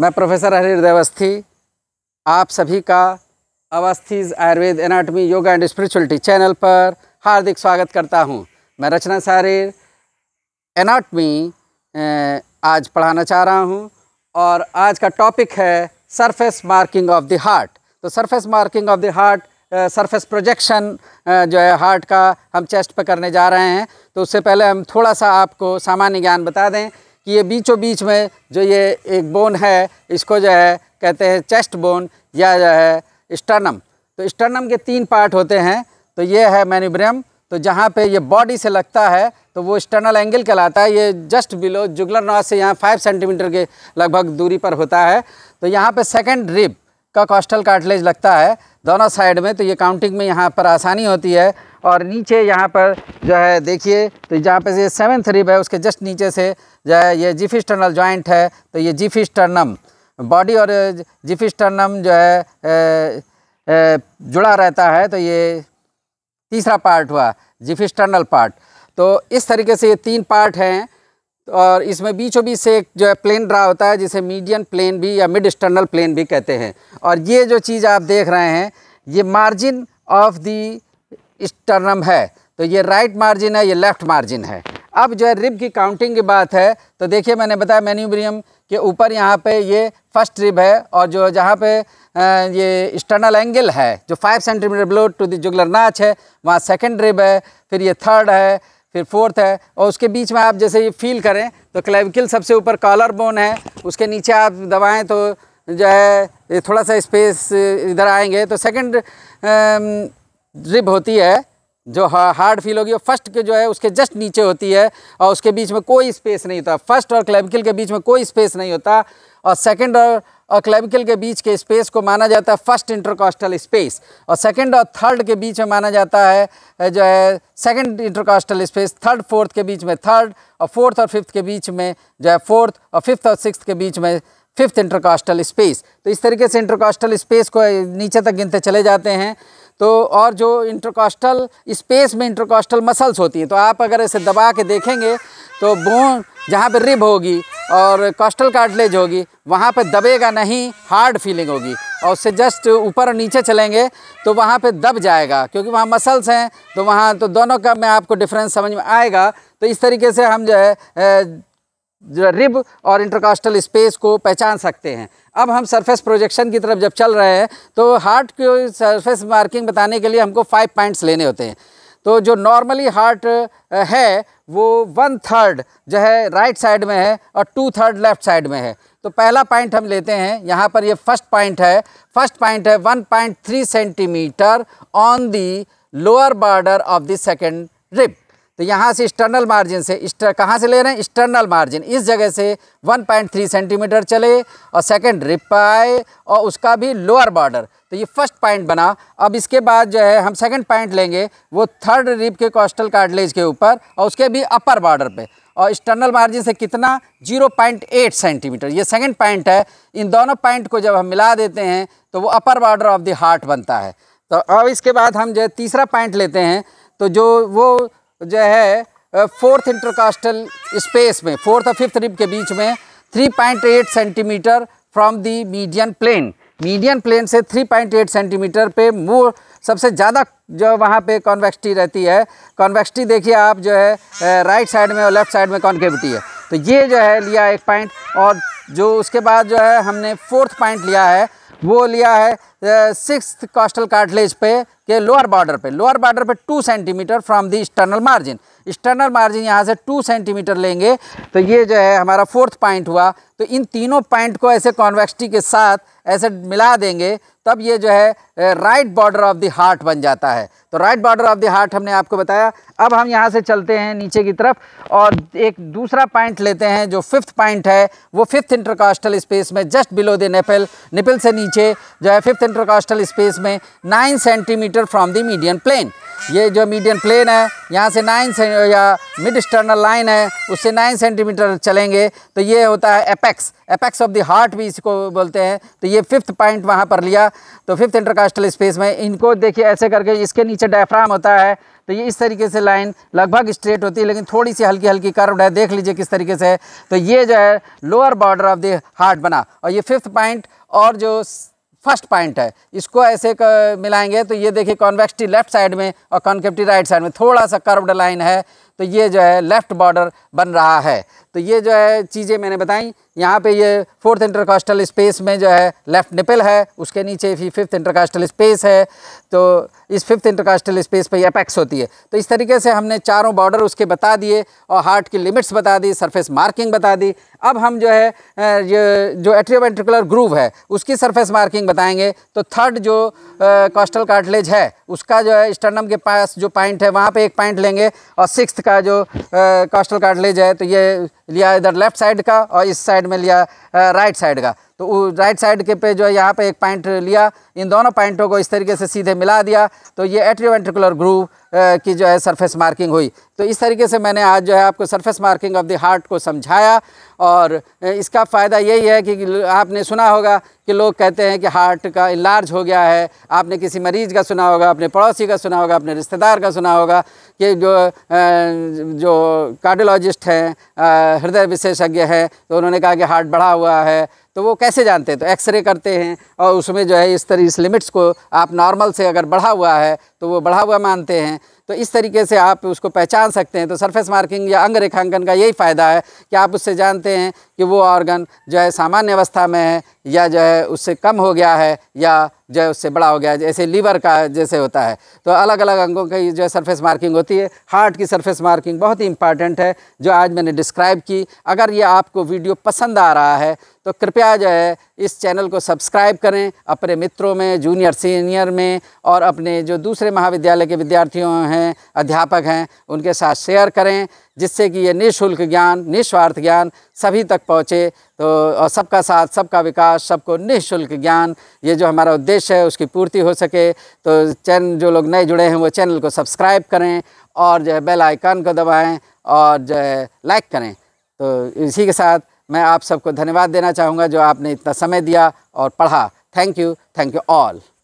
मैं प्रोफेसर हरीर देवस्थी आप सभी का अवस्थीज Ayurveda anatomy yoga and spirituality channel पर हार्दिक स्वागत करता हूं। मैं रचना शारीर एनाटमी आज पढ़ाना चाह रहा हूं और आज का टॉपिक है surface marking of the heart तो surface marking of the heart surface projection जो है हार्ट का हम चेस्ट पर करने जा रहे हैं तो उससे पहले हम थोड़ा सा आपको सामान्य ज्ञान बता दें कि ये बीचों बीच में जो ये एक बोन है इसको जो है कहते हैं चेस्ट बोन या जो है स्टर्नम तो स्टर्नम के तीन पार्ट होते हैं तो ये है मैनिब्रियम तो जहाँ पे ये बॉडी से लगता है तो वो स्टर्नल एंगल कहलाता है ये जस्ट बिलो जुगलर नॉस से यहाँ फाइव सेंटीमीटर के लगभग दूरी पर होता है तो यहाँ पे सेकंड रिब का कॉस्टल कार्टलेज लगता है दोनों साइड में तो ये काउंटिंग में यहाँ पर आसानी होती है और नीचे यहाँ पर जो है देखिए तो जहाँ पर ये सेवन्थ रिब है उसके जस्ट नीचे से जो है ये जिफिस स्टर्नल जॉइंट है तो ये जिफिस टर्नम बॉडी और जिफिस स्टर्नम जो है ए, ए, जुड़ा रहता है तो ये तीसरा पार्ट हुआ जिफिस स्टर्नल पार्ट तो इस तरीके से ये तीन पार्ट हैं और इसमें बीचों बीच से एक जो है प्लेन ड्रा होता है जिसे मीडियन प्लेन भी या मिड एक्सटर्नल प्लेन भी कहते हैं और ये जो चीज़ आप देख रहे हैं ये मार्जिन ऑफ दी स्टर्नम है तो ये राइट मार्जिन है ये लेफ्ट मार्जिन है अब जो है रिब की काउंटिंग की बात है तो देखिए मैंने बताया मैन्यूब्रियम के ऊपर यहाँ पे ये फर्स्ट रिब है और जो जहाँ पे ये स्टर्नल एंगल है जो five centimetre below to the jugular notch है वहाँ सेकेंड रिब है फिर ये थर्ड है फिर फोर्थ है और उसके बीच में आप जैसे ये फील करें तो क्लेविकल सबसे ऊपर कॉलर बोन है उसके नीचे आप दबाएँ तो जो है थोड़ा सा स्पेस इधर आएंगे तो सेकंड रिब होती है जो हार्ड फील होगी वो फर्स्ट के जो है उसके जस्ट नीचे होती है और उसके बीच में कोई स्पेस नहीं होता फर्स्ट और क्लेविकल के बीच में कोई स्पेस नहीं होता और सेकंड और और क्लेविकल के बीच के स्पेस को माना जाता है फर्स्ट इंटरकॉस्टल स्पेस और सेकंड और थर्ड के बीच में माना जाता है जो है second intercostal space third fourth के बीच में थर्ड और फोर्थ और फिफ्थ के बीच में जो है फोर्थ और फिफ्थ और सिक्स के बीच में फिफ्थ इंटरकॉस्टल स्पेस तो इस तरीके से इंटरकॉस्टल स्पेस को नीचे तक गिनते चले जाते हैं तो और जो इंटरकॉस्टल स्पेस में इंटरकॉस्टल मसल्स होती हैं तो आप अगर इसे दबा के देखेंगे तो बोन जहाँ पर रिब होगी और कॉस्टल कार्टलेज होगी वहाँ पे दबेगा नहीं हार्ड फीलिंग होगी और उससे जस्ट ऊपर और नीचे चलेंगे तो वहाँ पे दब जाएगा क्योंकि वहाँ मसल्स हैं तो वहाँ तो दोनों का मैं आपको डिफरेंस समझ में आएगा तो इस तरीके से हम जो है जो रिब और इंटरकास्टल स्पेस को पहचान सकते हैं अब हम सरफेस प्रोजेक्शन की तरफ जब चल रहे हैं तो हार्ट की सरफेस मार्किंग बताने के लिए हमको फाइव पॉइंट्स लेने होते हैं तो जो नॉर्मली हार्ट है वो वन थर्ड जो है राइट साइड में है और टू थर्ड लेफ्ट साइड में है तो पहला पॉइंट हम लेते हैं यहाँ पर ये फर्स्ट पॉइंट है फर्स्ट पॉइंट है 1.3 centimetre on the lower border of the second rib तो यहाँ से एक्सटर्नल मार्जिन से कहाँ से ले रहे हैं एक्सटर्नल मार्जिन इस जगह से 1.3 सेंटीमीटर चले और सेकंड रिपाय और उसका भी लोअर बॉर्डर तो ये फर्स्ट पॉइंट बना अब इसके बाद जो है हम सेकंड पॉइंट लेंगे वो थर्ड रिप के कॉस्टल कार्डलेज के ऊपर और उसके भी अपर बॉर्डर पे और एक्सटर्नल मार्जिन से कितना 0.8 सेंटीमीटर ये सेकंड पॉइंट है इन दोनों पॉइंट को जब हम मिला देते हैं तो वो upper border of the heart बनता है तो अब इसके बाद हम जो है तीसरा पॉइंट लेते हैं तो जो वो तो जो है फोर्थ इंटरकास्टल स्पेस में फोर्थ और फिफ्थ रिब के बीच में 3.8 centimetre from the median plane median plane से 3.8 सेंटीमीटर पे मोर सबसे ज़्यादा जो वहाँ पे कॉन्वेक्सिटी रहती है कॉन्वेक्सिटी देखिए आप जो है राइट साइड में और लेफ्ट साइड में कॉन्केविटी है तो ये जो है लिया एक पॉइंट और जो उसके बाद जो है हमने फोर्थ पॉइंट लिया है वो लिया है सिक्स कॉस्टल कार्टलेज पे के लोअर बॉर्डर पे लोअर बॉर्डर पे two centimetre from the external margin external margin यहाँ से टू सेंटीमीटर लेंगे तो ये जो है हमारा फोर्थ पॉइंट हुआ तो इन तीनों पॉइंट को ऐसे कॉन्वेक्सटी के साथ ऐसे मिला देंगे तब ये जो है right border of the heart बन जाता है तो right border of the heart हमने आपको बताया अब हम यहाँ से चलते हैं नीचे की तरफ और एक दूसरा पॉइंट लेते हैं जो फिफ्थ पॉइंट है वो फिफ्थ इंटरकास्टल स्पेस में just below the nipple nipple से नीचे जो है फिफ्थ इंटरकास्टल स्पेस में nine centimetre from the median plane ये जो मीडियन प्लेन है यहाँ से नाइन या मिड स्टर्नल लाइन है उससे नाइन सेंटीमीटर चलेंगे तो ये होता है apex apex of the heart भी इसको बोलते हैं तो ये फिफ्थ पॉइंट वहाँ पर लिया तो फिफ्थ इंटरकास्टल स्पेस में इनको देखिए ऐसे करके इसके नीचे डायफ्राम होता है तो ये इस तरीके से लाइन लगभग स्ट्रेट होती है लेकिन थोड़ी सी हल्की हल्की कर्व है देख लीजिए किस तरीके से तो ये जो है lower border of the heart बना और ये फिफ्थ पॉइंट और जो फर्स्ट पॉइंट है इसको ऐसे मिलाएंगे तो ये देखिए कॉन्वेक्सिटी लेफ्ट साइड में और कॉन्केप्टी राइट साइड में थोड़ा सा कर्व्ड लाइन है तो ये जो है लेफ़्ट बॉर्डर बन रहा है तो ये जो है चीज़ें मैंने बताई यहाँ पे ये फोर्थ इंटरकास्टल स्पेस में जो है लेफ़्ट निपल है उसके नीचे भी फिफ्थ इंटरकास्टल स्पेस है तो इस फिफ्थ इंटरकास्टल स्पेस पे अपेक्स होती है तो इस तरीके से हमने चारों बॉर्डर उसके बता दिए और हार्ट की लिमिट्स बता दी सरफेस मार्किंग बता दी अब हम जो है ये जो एट्रियोवेंट्रिकुलर ग्रूव है उसकी सरफेस मार्किंग बताएंगे तो थर्ड जो कॉस्टल कार्टलेज है उसका जो है स्टर्नम के पास जो पॉइंट है वहाँ पर एक पॉइंट लेंगे और सिक्स इसका जो कास्टल ले है तो ये लिया इधर लेफ्ट साइड का और इस साइड में लिया राइट साइड का तो राइट साइड के पे जो है यहाँ पे एक पॉइंट लिया इन दोनों पॉइंटों को इस तरीके से सीधे मिला दिया तो ये एट्रीवेंट्रिकुलर ग्रूव की जो है सरफेस मार्किंग हुई तो इस तरीके से मैंने आज जो है आपको surface marking of the heart को समझाया और इसका फ़ायदा यही है कि आपने सुना होगा कि लोग कहते हैं कि हार्ट का इलाज हो गया है आपने किसी मरीज़ का सुना होगा अपने पड़ोसी का सुना होगा अपने रिश्तेदार का सुना होगा कि जो जो कार्डियोलॉजिस्ट हैं हृदय विशेषज्ञ है तो उन्होंने कहा कि हार्ट बढ़ा हुआ है तो वो कैसे जानते हैं तो एक्सरे करते हैं और उसमें जो है इस तरह इस लिमिट्स को आप नॉर्मल से अगर बढ़ा हुआ है तो वो बढ़ा हुआ मानते हैं तो इस तरीके से आप उसको पहचान सकते हैं तो सरफेस मार्किंग या अंग रेखांकन का यही फ़ायदा है कि आप उससे जानते हैं कि वो ऑर्गन जो है सामान्य अवस्था में है या जो है उससे कम हो गया है या जो है उससे बड़ा हो गया है जैसे लीवर का जैसे होता है तो अलग अलग अंगों की जो है सरफेस मार्किंग होती है हार्ट की सरफेस मार्किंग बहुत ही इंपॉर्टेंट है जो आज मैंने डिस्क्राइब की अगर ये आपको वीडियो पसंद आ रहा है तो कृपया जो है इस चैनल को सब्सक्राइब करें अपने मित्रों में जूनियर सीनियर में और अपने जो दूसरे महाविद्यालय के विद्यार्थियों हैं अध्यापक हैं उनके साथ शेयर करें जिससे कि ये निःशुल्क ज्ञान निस्वार्थ ज्ञान सभी तक पहुँचे तो और सबका साथ सबका विकास सबको निःशुल्क ज्ञान ये जो हमारा उद्देश्य है उसकी पूर्ति हो सके तो चैनल जो लोग नए जुड़े हैं वो चैनल को सब्सक्राइब करें और जो है बेल आइकन को दबाएं और जो है लाइक करें तो इसी के साथ मैं आप सबको धन्यवाद देना चाहूँगा जो आपने इतना समय दिया और पढ़ा thank you thank you all